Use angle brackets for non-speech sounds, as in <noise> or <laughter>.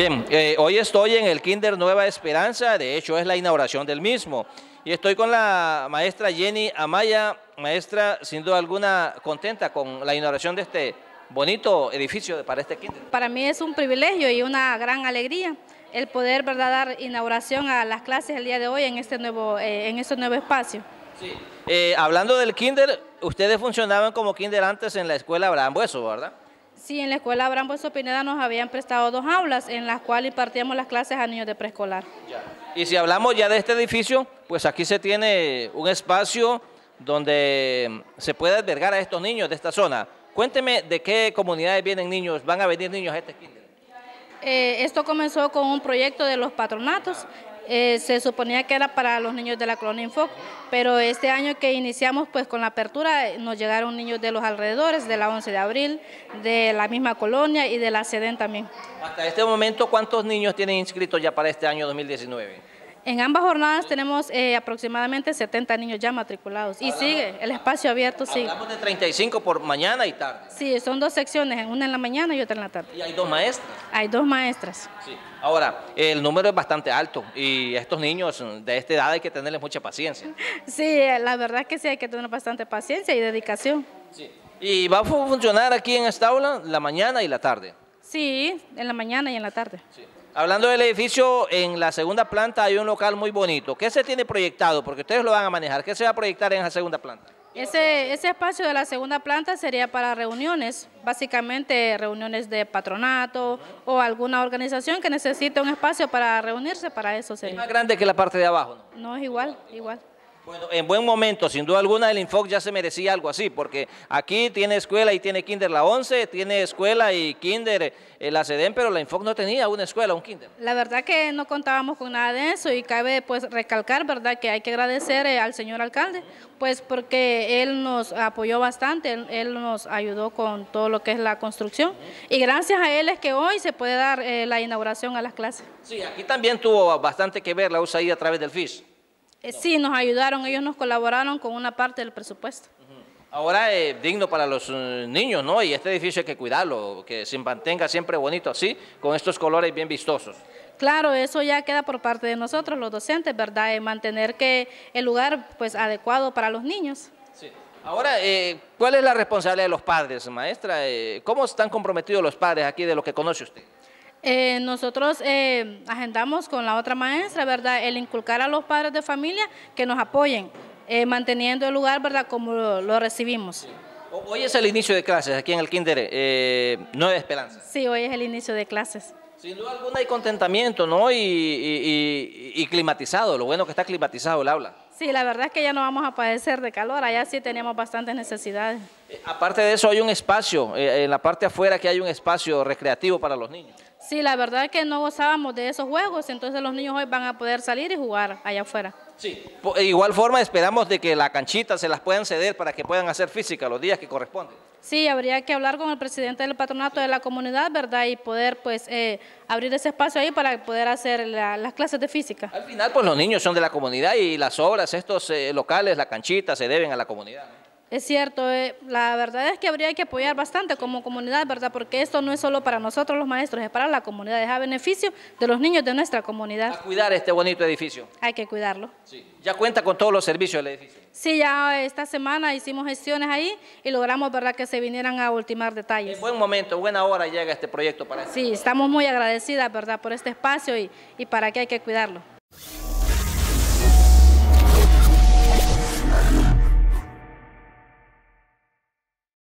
Bien, eh, hoy estoy en el Kinder Nueva Esperanza, de hecho es la inauguración del mismo. Y estoy con la maestra Jenny Amaya, maestra sin duda alguna contenta con la inauguración de este bonito edificio para este kinder. Para mí es un privilegio y una gran alegría el poder ¿verdad? dar inauguración a las clases el día de hoy en este nuevo, eh, en este nuevo espacio. Sí. Eh, hablando del kinder, ustedes funcionaban como kinder antes en la escuela Abraham Bueso, ¿verdad? Sí, en la escuela Abraham Bueso Pineda nos habían prestado dos aulas en las cuales impartíamos las clases a niños de preescolar. Y si hablamos ya de este edificio, pues aquí se tiene un espacio donde se puede albergar a estos niños de esta zona. Cuénteme de qué comunidades vienen niños, van a venir niños a este kinder. Eh, esto comenzó con un proyecto de los patronatos eh, se suponía que era para los niños de la colonia Infoc, pero este año que iniciamos pues con la apertura eh, nos llegaron niños de los alrededores, de la 11 de abril, de la misma colonia y de la SEDEN también. Hasta este momento, ¿cuántos niños tienen inscritos ya para este año 2019? En ambas jornadas tenemos eh, aproximadamente 70 niños ya matriculados y sigue, el espacio abierto sigue. Hablamos de 35 por mañana y tarde. Sí, son dos secciones, una en la mañana y otra en la tarde. ¿Y hay dos maestras? Hay dos maestras. Sí. Ahora, el número es bastante alto y estos niños de esta edad hay que tenerles mucha paciencia. <laughs> Sí, eh, la verdad es que sí, hay que tener bastante paciencia y dedicación. ¿Y va a funcionar aquí en esta aula la mañana y la tarde? Sí, en la mañana y en la tarde. Hablando del edificio, en la segunda planta hay un local muy bonito. ¿Qué se tiene proyectado? Porque ustedes lo van a manejar. ¿Qué se va a proyectar en la segunda planta? Ese, ese espacio de la segunda planta sería para reuniones, básicamente reuniones de patronato o alguna organización que necesite un espacio para reunirse, para eso sería. ¿Es más grande que la parte de abajo? no es igual, igual. Bueno, en buen momento, sin duda alguna, el Infoc ya se merecía algo así, porque aquí tiene escuela y tiene kinder la 11, tiene escuela y kinder eh, la SEDEN, pero la Infoc no tenía una escuela, un kinder. La verdad que no contábamos con nada de eso y cabe pues recalcar, ¿verdad?, que hay que agradecer eh, al señor alcalde, pues porque él nos apoyó bastante, él, nos ayudó con todo lo que es la construcción y gracias a él es que hoy se puede dar eh, la inauguración a las clases. Sí, aquí también tuvo bastante que ver la USAID a través del FIS. Sí, nos ayudaron, ellos nos colaboraron con una parte del presupuesto. Ahora es digno para los eh, niños, ¿no? Y este edificio hay que cuidarlo, que se mantenga siempre bonito así, con estos colores bien vistosos. Claro, eso ya queda por parte de nosotros, los docentes, ¿verdad? mantener que el lugar, pues, adecuado para los niños. Sí. Ahora, eh, ¿cuál es la responsabilidad de los padres, maestra? Eh, ¿Cómo están comprometidos los padres aquí de lo que conoce usted? Eh, nosotros eh, agendamos con la otra maestra, ¿verdad?, el inculcar a los padres de familia que nos apoyen, eh, manteniendo el lugar, ¿verdad?, como lo, recibimos. Hoy es el inicio de clases aquí en el Kinder eh, Nueva Esperanza. Sí, hoy es el inicio de clases. Sin duda alguna hay contentamiento, ¿no? y climatizado, lo bueno que está climatizado el aula. Sí, la verdad es que ya no vamos a padecer de calor, allá sí tenemos bastantes necesidades. Eh, aparte de eso, hay un espacio, eh, en la parte afuera que hay un espacio recreativo para los niños. Sí, la verdad es que no gozábamos de esos juegos, entonces los niños hoy van a poder salir y jugar allá afuera. Sí, de igual forma esperamos de que la canchita se las puedan ceder para que puedan hacer física los días que corresponden. Sí, habría que hablar con el presidente del patronato de la comunidad, ¿verdad? Y poder, pues, eh, abrir ese espacio ahí para poder hacer las clases de física. Al final, pues, los niños son de la comunidad y las obras, estos eh, locales, la canchita, se deben a la comunidad. Es cierto, eh, la verdad es que habría que apoyar bastante como comunidad, ¿verdad? Porque esto no es solo para nosotros los maestros, es para la comunidad, es a beneficio de los niños de nuestra comunidad. que cuidar este bonito edificio. Hay que cuidarlo. Sí. ¿Ya cuenta con todos los servicios del edificio? Sí, ya eh, esta semana hicimos gestiones ahí y logramos, ¿verdad?, que se vinieran a ultimar detalles. En buen momento, buena hora llega este proyecto para Sí, estamos muy agradecidas, ¿verdad?, por este espacio y, y para que hay que cuidarlo.